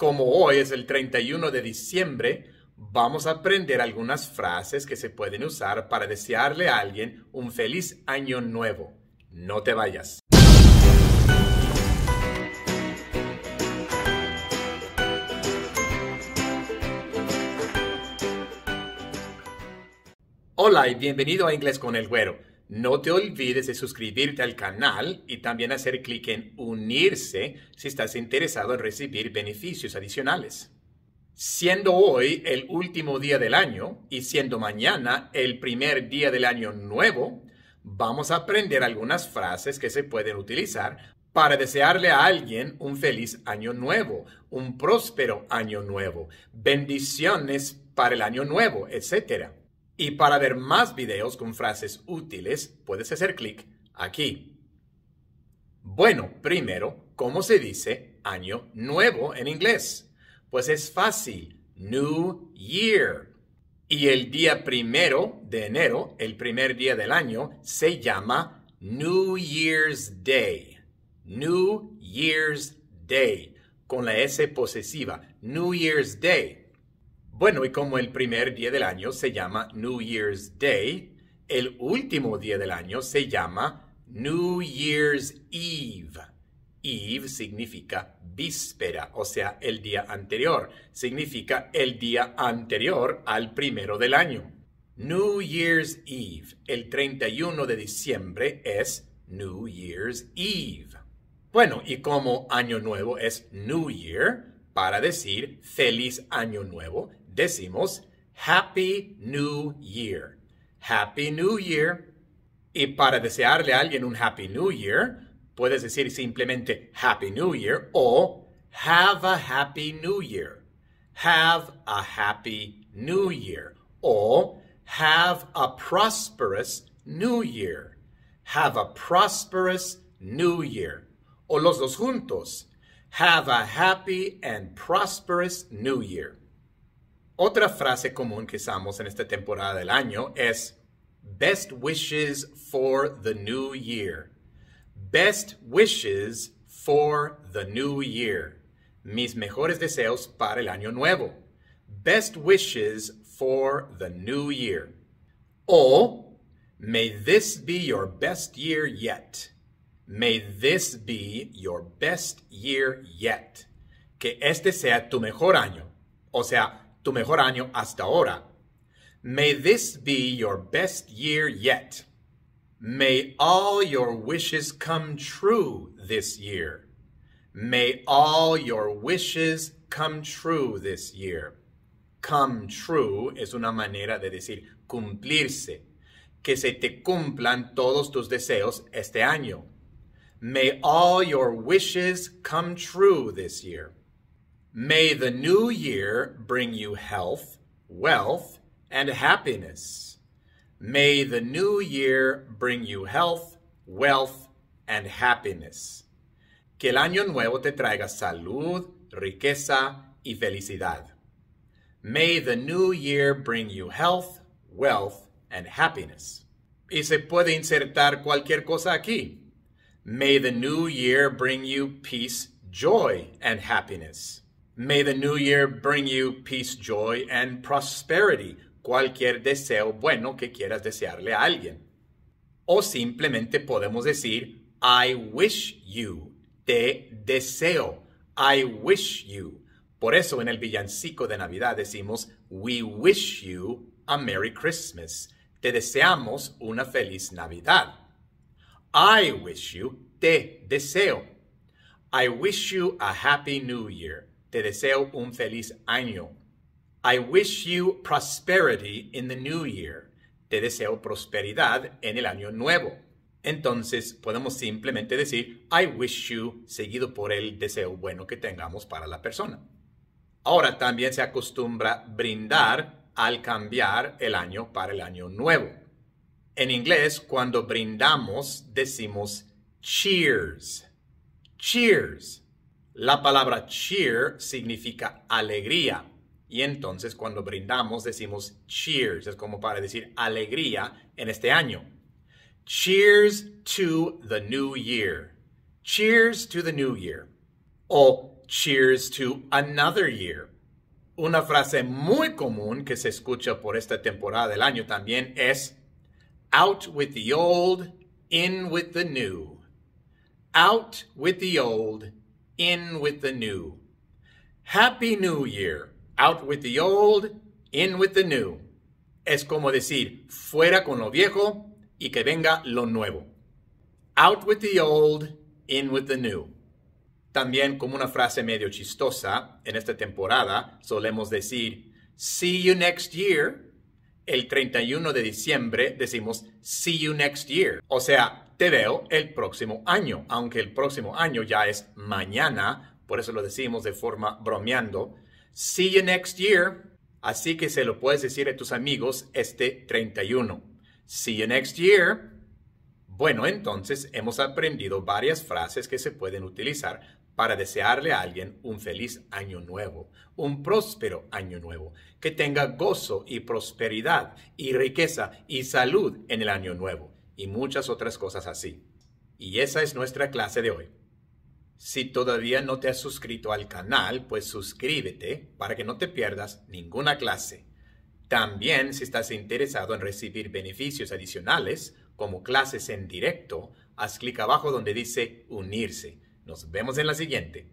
Como hoy es el 31 de diciembre, vamos a aprender algunas frases que se pueden usar para desearle a alguien un feliz año nuevo. No te vayas. Hola y bienvenido a Inglés con el Güero. No te olvides de suscribirte al canal y también hacer clic en unirse si estás interesado en recibir beneficios adicionales. Siendo hoy el último día del año y siendo mañana el primer día del año nuevo, vamos a aprender algunas frases que se pueden utilizar para desearle a alguien un feliz año nuevo, un próspero año nuevo, bendiciones para el año nuevo, etcétera. Y para ver más videos con frases útiles, puedes hacer clic aquí. Bueno, primero, ¿cómo se dice año nuevo en inglés? Pues es fácil, New Year. Y el día primero de enero, el primer día del año, se llama New Year's Day. New Year's Day, con la S posesiva, New Year's Day. Bueno, y como el primer día del año se llama New Year's Day, el último día del año se llama New Year's Eve. Eve significa víspera, o sea, el día anterior. Significa el día anterior al primero del año. New Year's Eve, el 31 de diciembre es New Year's Eve. Bueno, y como año nuevo es New Year, para decir feliz año nuevo, decimos Happy New Year. Happy New Year. Y para desearle a alguien un Happy New Year, puedes decir simplemente Happy New Year o Have a Happy New Year. Have a Happy New Year. O Have a Prosperous New Year. Have a Prosperous New Year. O los dos juntos. Have a Happy and Prosperous New Year. Otra frase común que usamos en esta temporada del año es best wishes for the new year. Best wishes for the new year. Mis mejores deseos para el año nuevo. Best wishes for the new year. O may this be your best year yet. May this be your best year yet. Que este sea tu mejor año. O sea, tu mejor año hasta ahora. May this be your best year yet. May all your wishes come true this year. May all your wishes come true this year. Come true es una manera de decir cumplirse. Que se te cumplan todos tus deseos este año. May all your wishes come true this year. May the new year bring you health, wealth, and happiness. May the new year bring you health, wealth, and happiness. Que el año nuevo te traiga salud, riqueza y felicidad. May the new year bring you health, wealth, and happiness. Y se puede insertar cualquier cosa aquí. May the new year bring you peace, joy, and happiness. May the new year bring you peace, joy and prosperity. Cualquier deseo bueno que quieras desearle a alguien. O simplemente podemos decir I wish you. Te deseo. I wish you. Por eso en el villancico de Navidad decimos We wish you a Merry Christmas. Te deseamos una feliz Navidad. I wish you. Te deseo. I wish you a Happy New Year. Te deseo un feliz año. I wish you prosperity in the new year. Te deseo prosperidad en el año nuevo. Entonces podemos simplemente decir I wish you seguido por el deseo bueno que tengamos para la persona. Ahora también se acostumbra brindar al cambiar el año para el año nuevo. En inglés, cuando brindamos, decimos cheers. Cheers. La palabra cheer significa alegría. Y entonces cuando brindamos decimos cheers, es como para decir alegría en este año. Cheers to the new year. Cheers to the new year. O cheers to another year. Una frase muy común que se escucha por esta temporada del año también es out with the old, in with the new. Out with the old, in with the new. Happy New Year. Out with the old, in with the new. Es como decir, fuera con lo viejo y que venga lo nuevo. Out with the old, in with the new. También como una frase medio chistosa, en esta temporada solemos decir, see you next year el 31 de diciembre decimos see you next year. O sea, te veo el próximo año, aunque el próximo año ya es mañana, por eso lo decimos de forma bromeando. See you next year. Así que se lo puedes decir a tus amigos este 31. See you next year. Bueno, entonces hemos aprendido varias frases que se pueden utilizar para desearle a alguien un feliz año nuevo, un próspero año nuevo, que tenga gozo y prosperidad y riqueza y salud en el año nuevo y muchas otras cosas así. Y esa es nuestra clase de hoy. Si todavía no te has suscrito al canal, pues suscríbete para que no te pierdas ninguna clase. También si estás interesado en recibir beneficios adicionales, como clases en directo, haz clic abajo donde dice unirse nos vemos en la siguiente.